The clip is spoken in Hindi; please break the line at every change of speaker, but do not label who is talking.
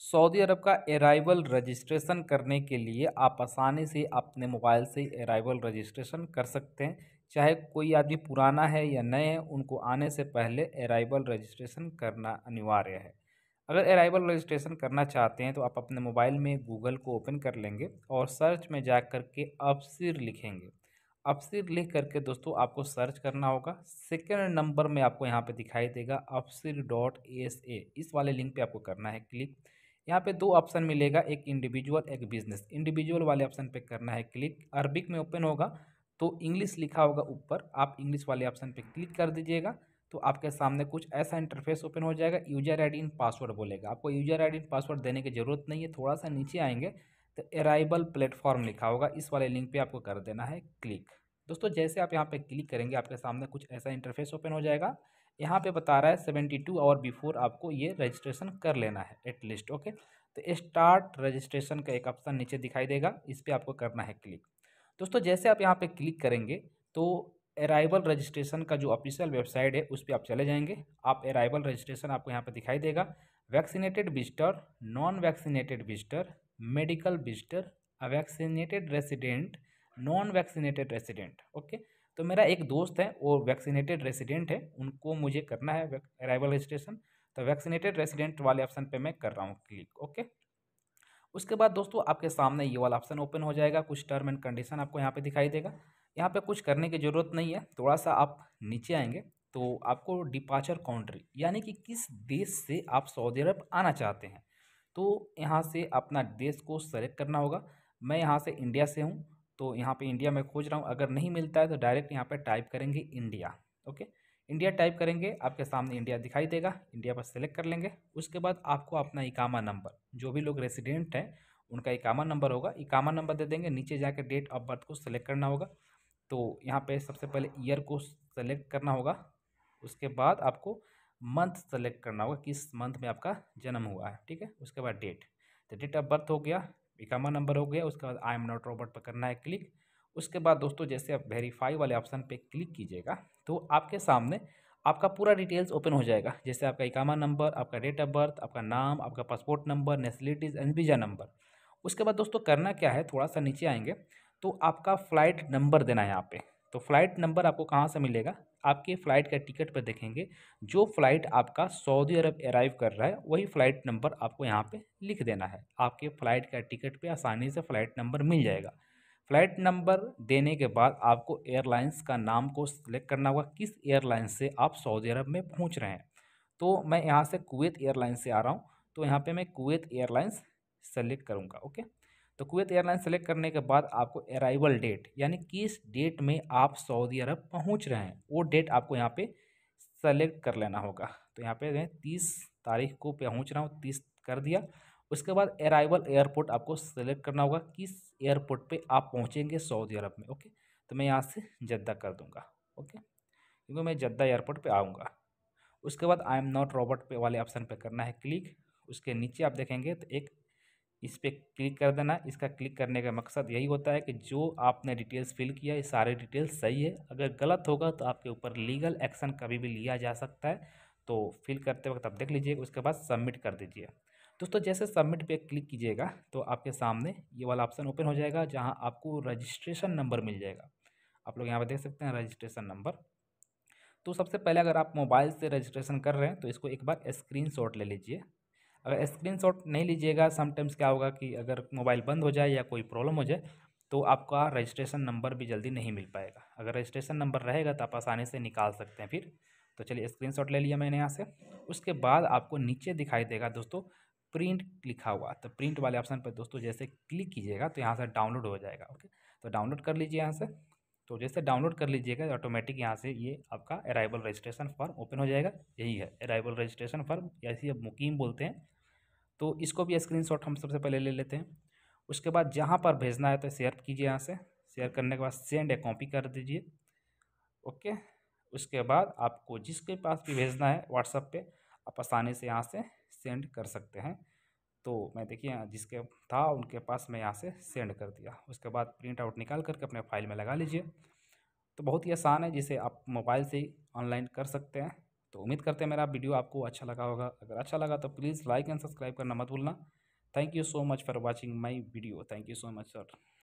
सऊदी अरब का अराइवल रजिस्ट्रेशन करने के लिए आप आसानी से अपने मोबाइल से अराइवल रजिस्ट्रेशन कर सकते हैं चाहे कोई आदमी पुराना है या नए हैं उनको आने से पहले अराइवल रजिस्ट्रेशन करना अनिवार्य है अगर अराइवल रजिस्ट्रेशन करना चाहते हैं तो आप अपने मोबाइल में गूगल को ओपन कर लेंगे और सर्च में जा कर के लिखेंगे अफसर लिख करके दोस्तों आपको सर्च करना होगा सेकेंड नंबर में आपको यहाँ पर दिखाई देगा अफसर डॉट एस ए इस वाले लिंक पर आपको करना है क्लिक यहाँ पे दो ऑप्शन मिलेगा एक इंडिविजुअल एक बिजनेस इंडिविजुअल वाले ऑप्शन पे करना है क्लिक अरबिक में ओपन होगा तो इंग्लिश लिखा होगा ऊपर आप इंग्लिश वाले ऑप्शन पे क्लिक कर दीजिएगा तो आपके सामने कुछ ऐसा इंटरफेस ओपन हो जाएगा यूजर आई डी पासवर्ड बोलेगा आपको यूजर आई डी पासवर्ड देने की ज़रूरत नहीं है थोड़ा सा नीचे आएंगे तो अराइबल प्लेटफॉर्म लिखा होगा इस वाले लिंक पर आपको कर देना है क्लिक दोस्तों जैसे आप यहाँ पर क्लिक करेंगे आपके सामने कुछ ऐसा इंटरफेस ओपन हो जाएगा यहाँ पे बता रहा है सेवेंटी टू आवर बिफोर आपको ये रजिस्ट्रेशन कर लेना है एटलीस्ट ओके तो स्टार्ट रजिस्ट्रेशन का एक ऑप्शन नीचे दिखाई देगा इस पर आपको करना है क्लिक दोस्तों जैसे आप यहाँ पे क्लिक करेंगे तो अराइवल रजिस्ट्रेशन का जो ऑफिशियल वेबसाइट है उस पर आप चले जाएंगे आप अराइवल रजिस्ट्रेशन आपको यहाँ पर दिखाई देगा vaccinated visitor non vaccinated visitor medical visitor unvaccinated resident non vaccinated resident okay तो मेरा एक दोस्त है वो वैक्सीनेटेड रेसिडेंट है उनको मुझे करना है अराइवल रजिस्ट्रेशन तो वैक्सीनेटेड रेसिडेंट वाले ऑप्शन पे मैं कर रहा हूँ क्लिक ओके उसके बाद दोस्तों आपके सामने ये वाला ऑप्शन ओपन हो जाएगा कुछ टर्म एंड कंडीशन आपको यहाँ पे दिखाई देगा यहाँ पे कुछ करने की ज़रूरत नहीं है थोड़ा सा आप नीचे आएंगे तो आपको डिपार्चर काउंट्री यानी कि किस देश से आप सऊदी अरब आना चाहते हैं तो यहाँ से अपना देश को सेलेक्ट करना होगा मैं यहाँ से इंडिया से हूँ तो यहाँ पे इंडिया में खोज रहा हूँ अगर नहीं मिलता है तो डायरेक्ट यहाँ पे टाइप करेंगे इंडिया ओके इंडिया टाइप करेंगे आपके सामने इंडिया दिखाई देगा इंडिया पर सेलेक्ट कर लेंगे उसके बाद आपको अपना इकामा नंबर जो भी लोग रेसिडेंट हैं उनका इकामा नंबर होगा इकामा नंबर दे देंगे नीचे जाकर डेट ऑफ बर्थ को सेलेक्ट करना होगा तो यहाँ पर सबसे पहले ईयर को सेलेक्ट करना होगा उसके बाद आपको मंथ सेलेक्ट करना होगा किस मंथ में आपका जन्म हुआ है ठीक है उसके बाद डेट तो डेट ऑफ बर्थ हो गया इकामा नंबर हो गया उसके बाद आई एम नॉट रोबोट पर करना है क्लिक उसके बाद दोस्तों जैसे आप वेरीफाई वाले ऑप्शन पे क्लिक कीजिएगा तो आपके सामने आपका पूरा डिटेल्स ओपन हो जाएगा जैसे आपका इकामा नंबर आपका डेट ऑफ बर्थ आपका नाम आपका passport number nationalities and visa number उसके बाद दोस्तों करना क्या है थोड़ा सा नीचे आएंगे तो आपका फ़्लाइट नंबर देना है यहाँ पे तो फ़्लाइट नंबर आपको कहाँ से मिलेगा आपके फ़्लाइट का टिकट पर देखेंगे जो फ़्लाइट आपका सऊदी अरब अराइव कर रहा है वही फ़्लाइट नंबर आपको यहाँ पे लिख देना है आपके फ़्लाइट का टिकट पे आसानी से फ़्लाइट नंबर मिल जाएगा फ़्लाइट नंबर देने के बाद आपको एयरलाइंस का नाम को सिलेक्ट करना होगा किस एयरलाइंस से आप सऊदी अरब में पहुँच रहे हैं तो मैं यहाँ से कुवैत एयरलाइंस से आ रहा हूँ तो यहाँ पर मैं कुवैत एयरलाइंस सेलेक्ट करूँगा ओके तो कुवैत एयरलाइन सेलेक्ट करने के बाद आपको अराइवल डेट यानी किस डेट में आप सऊदी अरब पहुंच रहे हैं वो डेट आपको यहाँ पे सेलेक्ट कर लेना होगा तो यहाँ पे तीस तारीख को पहुँच रहा हूँ तीस कर दिया उसके बाद अराइवल एयरपोर्ट आपको सेलेक्ट करना होगा किस एयरपोर्ट पर आप पहुँचेंगे सऊदी अरब में ओके तो मैं यहाँ से जद्दा कर दूँगा ओके क्योंकि मैं जद्दा एयरपोर्ट पर आऊँगा उसके बाद आई एम नॉट रॉबर्ट पे वाले ऑप्शन पे करना है क्लिक उसके नीचे आप देखेंगे तो एक इस पर क्लिक कर देना इसका क्लिक करने का मकसद यही होता है कि जो आपने डिटेल्स फिल किया ये सारे डिटेल्स सही है अगर गलत होगा तो आपके ऊपर लीगल एक्शन कभी भी लिया जा सकता है तो फिल करते वक्त आप देख लीजिए उसके बाद सबमिट कर दीजिए दोस्तों जैसे सबमिट पे क्लिक कीजिएगा तो आपके सामने ये वाला ऑप्शन ओपन हो जाएगा जहाँ आपको रजिस्ट्रेशन नंबर मिल जाएगा आप लोग यहाँ पर देख सकते हैं रजिस्ट्रेशन नंबर तो सबसे पहले अगर आप मोबाइल से रजिस्ट्रेशन कर रहे हैं तो इसको एक बार स्क्रीन ले लीजिए अगर स्क्रीनशॉट नहीं लीजिएगा समटाइम्स क्या होगा कि अगर मोबाइल बंद हो जाए या कोई प्रॉब्लम हो जाए तो आपका रजिस्ट्रेशन नंबर भी जल्दी नहीं मिल पाएगा अगर रजिस्ट्रेशन नंबर रहेगा तो आप आसानी से निकाल सकते हैं फिर तो चलिए स्क्रीनशॉट ले लिया मैंने यहाँ से उसके बाद आपको नीचे दिखाई देगा दोस्तों प्रिंट लिखा हुआ तो प्रिंट वाले ऑप्शन पर दोस्तों जैसे क्लिक कीजिएगा तो यहाँ से डाउनलोड हो जाएगा ओके तो डाउनलोड कर लीजिए यहाँ से तो जैसे डाउनलोड कर लीजिएगा ऑटोमेटिक यहाँ से ये आपका अराइवल रजिस्ट्रेशन फॉर्म ओपन हो जाएगा यही है अराइवल रजिस्ट्रेशन फॉर्म या इसी अब मुकीम बोलते हैं तो इसको भी स्क्रीनशॉट हम सबसे पहले ले लेते हैं उसके बाद जहाँ पर भेजना है तो शेयर कीजिए यहाँ से शेयर करने के बाद सेंड या कॉपी कर दीजिए ओके उसके बाद आपको जिसके पास भी भेजना है व्हाट्सअप पे आप आसानी से यहाँ से सेंड कर सकते हैं तो मैं देखिए जिसके था उनके पास मैं यहाँ से सेंड कर दिया उसके बाद प्रिंट आउट निकाल करके अपने फाइल में लगा लीजिए तो बहुत ही आसान है जिसे आप मोबाइल से ही ऑनलाइन कर सकते हैं तो उम्मीद करते हैं मेरा वीडियो आपको अच्छा लगा होगा अगर अच्छा लगा तो प्लीज़ लाइक एंड सब्सक्राइब करना मत भूलना thank you so much for watching my video thank you so much sir